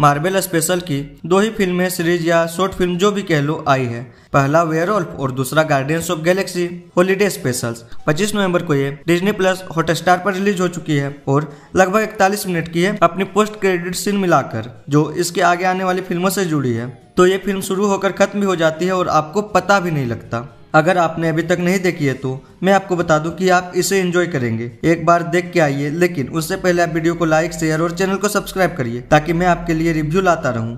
marble special की दो ही फिल्में सीरीज या शॉर्ट फिल्म जो भी कह लो आई है पहला वेयरऑल्फ और दूसरा guardians of galaxy holiday special 25 नवंबर को ये डिज्नी प्लस हॉटस्टार पर रिलीज हो चुकी है और लगभग इकतालीस मिनट की है अपनी पोस्ट क्रेडिट सीन मिलाकर जो इसके आगे आने वाली फिल्मों से जुड़ी है तो ये फिल्म शुरू होकर खत्म भी हो जाती है और आपको पता भी नहीं लगता अगर आपने अभी तक नहीं देखी है तो मैं आपको बता दूं कि आप इसे एंजॉय करेंगे एक बार देख के आइए लेकिन उससे पहले आप वीडियो को लाइक शेयर और चैनल को सब्सक्राइब करिए ताकि मैं आपके लिए रिव्यू लाता रहूं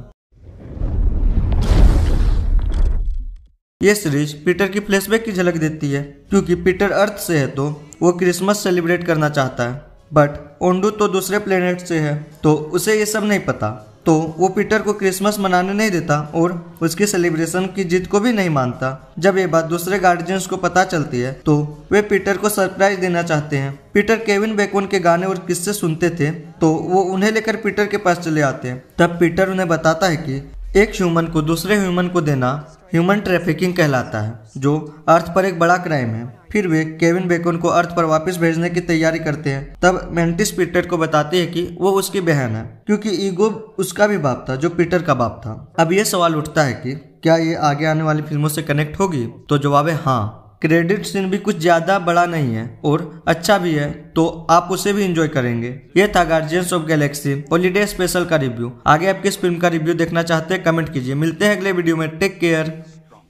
ये सीरीज पीटर की फ्लैशबैक की झलक देती है क्योंकि पीटर अर्थ से है तो वो क्रिसमस सेलिब्रेट करना चाहता है बट ओंडू तो दूसरे प्लेनेट से है तो उसे ये सब नहीं पता तो वो पीटर को क्रिसमस मनाने नहीं देता और उसके सेलिब्रेशन की जीत को भी नहीं मानता जब ये बात दूसरे गार्जियंस को पता चलती है तो वे पीटर को सरप्राइज देना चाहते हैं पीटर केविन बेकोन के गाने और किस्से सुनते थे तो वो उन्हें लेकर पीटर के पास चले आते हैं तब पीटर उन्हें बताता है कि एक ह्यूमन को दूसरे ह्यूमन को देना ह्यूमन ट्रैफिकिंग कहलाता है जो अर्थ पर एक बड़ा क्राइम है फिर वे केविन बेकन को अर्थ पर वापस भेजने की तैयारी करते हैं तब मेंटिस पीटर को बताते है कि वो उसकी बहन है क्योंकि ईगो उसका भी बाप था जो पीटर का बाप था अब ये सवाल उठता है कि क्या ये आगे आने वाली फिल्मों से कनेक्ट होगी तो जवाब है हाँ क्रेडिट सीन भी कुछ ज़्यादा बड़ा नहीं है और अच्छा भी है तो आप उसे भी इंजॉय करेंगे ये था guardians of galaxy holiday special का रिव्यू आगे आप किस फिल्म का रिव्यू देखना चाहते हैं कमेंट कीजिए मिलते हैं अगले वीडियो में टेक केयर